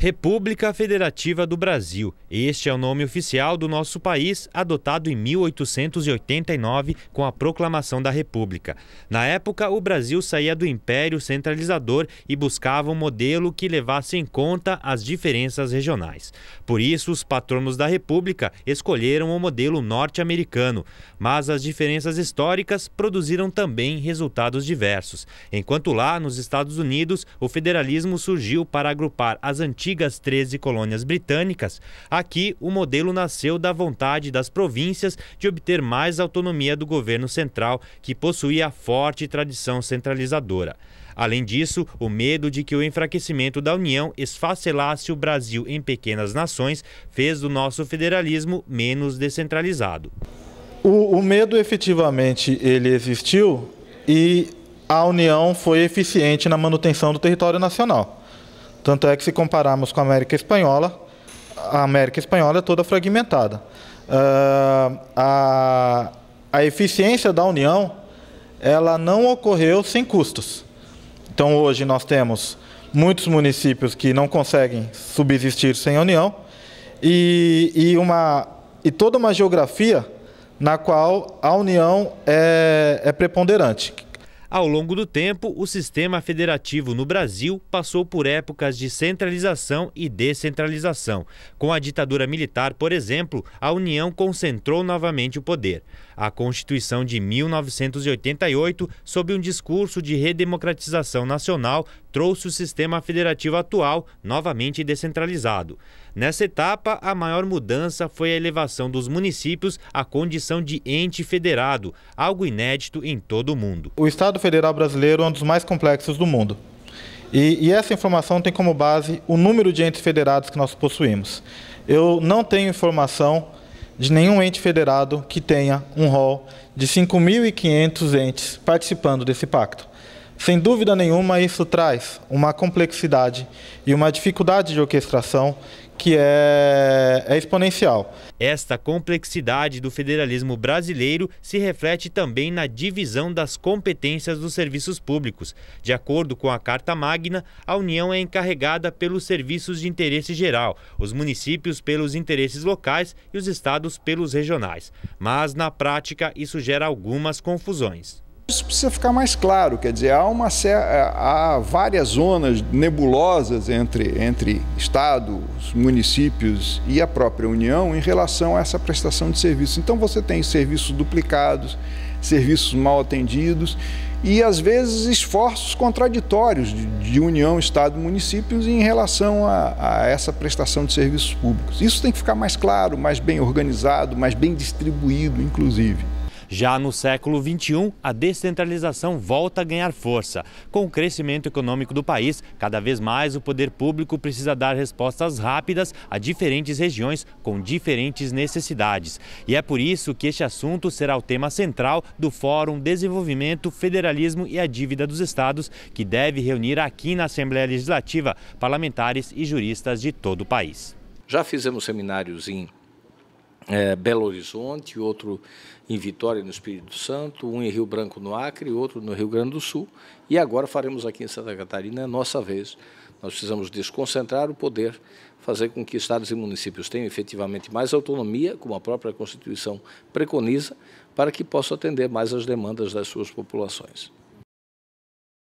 República Federativa do Brasil. Este é o nome oficial do nosso país, adotado em 1889 com a proclamação da República. Na época, o Brasil saía do império centralizador e buscava um modelo que levasse em conta as diferenças regionais. Por isso, os patronos da República escolheram o modelo norte-americano, mas as diferenças históricas produziram também resultados diversos. Enquanto lá, nos Estados Unidos, o federalismo surgiu para agrupar as antigas antigas 13 colônias britânicas, aqui o modelo nasceu da vontade das províncias de obter mais autonomia do governo central, que possuía forte tradição centralizadora. Além disso, o medo de que o enfraquecimento da União esfacelasse o Brasil em pequenas nações fez do nosso federalismo menos descentralizado. O, o, medo efetivamente ele existiu e a União foi eficiente na manutenção do território nacional. Tanto é que se compararmos com a América Espanhola, a América Espanhola é toda fragmentada. Uh, a, a eficiência da União, ela não ocorreu sem custos. Então hoje nós temos muitos municípios que não conseguem subsistir sem a União e, e, uma, e toda uma geografia na qual a União é, é preponderante. Ao longo do tempo, o sistema federativo no Brasil passou por épocas de centralização e descentralização. Com a ditadura militar, por exemplo, a União concentrou novamente o poder. A Constituição de 1988, sob um discurso de redemocratização nacional, trouxe o sistema federativo atual novamente descentralizado. Nessa etapa, a maior mudança foi a elevação dos municípios à condição de ente federado, algo inédito em todo o mundo. O Estado Federal brasileiro é um dos mais complexos do mundo. E, e, essa informação tem como base o número de entes federados que nós possuímos. Eu não tenho informação de nenhum ente federado que tenha um rol de 5.500 entes participando desse pacto. Sem dúvida nenhuma, isso traz uma complexidade e uma dificuldade de orquestração que é, é exponencial. Esta complexidade do federalismo brasileiro se reflete também na divisão das competências dos serviços públicos. De acordo com a Carta Magna, a União é encarregada pelos serviços de interesse geral, os municípios pelos interesses locais e os estados pelos regionais. Mas, na prática, isso gera algumas confusões. Isso precisa ficar mais claro, quer dizer, há, uma, eh, há várias zonas nebulosas entre, entre estados, municípios e a própria União em relação a essa prestação de serviço. Então você tem serviços duplicados, serviços mal atendidos e às vezes esforços contraditórios de, de União, Estado e municípios em relação a, a essa prestação de serviços públicos. Isso tem que ficar mais claro, mais bem organizado, mais bem distribuído, inclusive. Já no século XXI, a descentralização volta a ganhar força. Com o crescimento econômico do país, cada vez mais o poder público precisa dar respostas rápidas a diferentes regiões com diferentes necessidades. E é por isso que este assunto será o tema central do Fórum Desenvolvimento, Federalismo e a Dívida dos Estados, que deve reunir aqui na Assembleia Legislativa parlamentares e juristas de todo o país. Já fizemos seminários em é, Belo Horizonte, outro em Vitória, no Espírito Santo, um em Rio Branco, no Acre, outro no Rio Grande do Sul. E agora faremos aqui em Santa Catarina a nossa vez. Nós precisamos desconcentrar o poder, fazer com que estados e municípios tenham efetivamente mais autonomia, como a própria Constituição preconiza, para que possa atender mais as demandas das suas populações.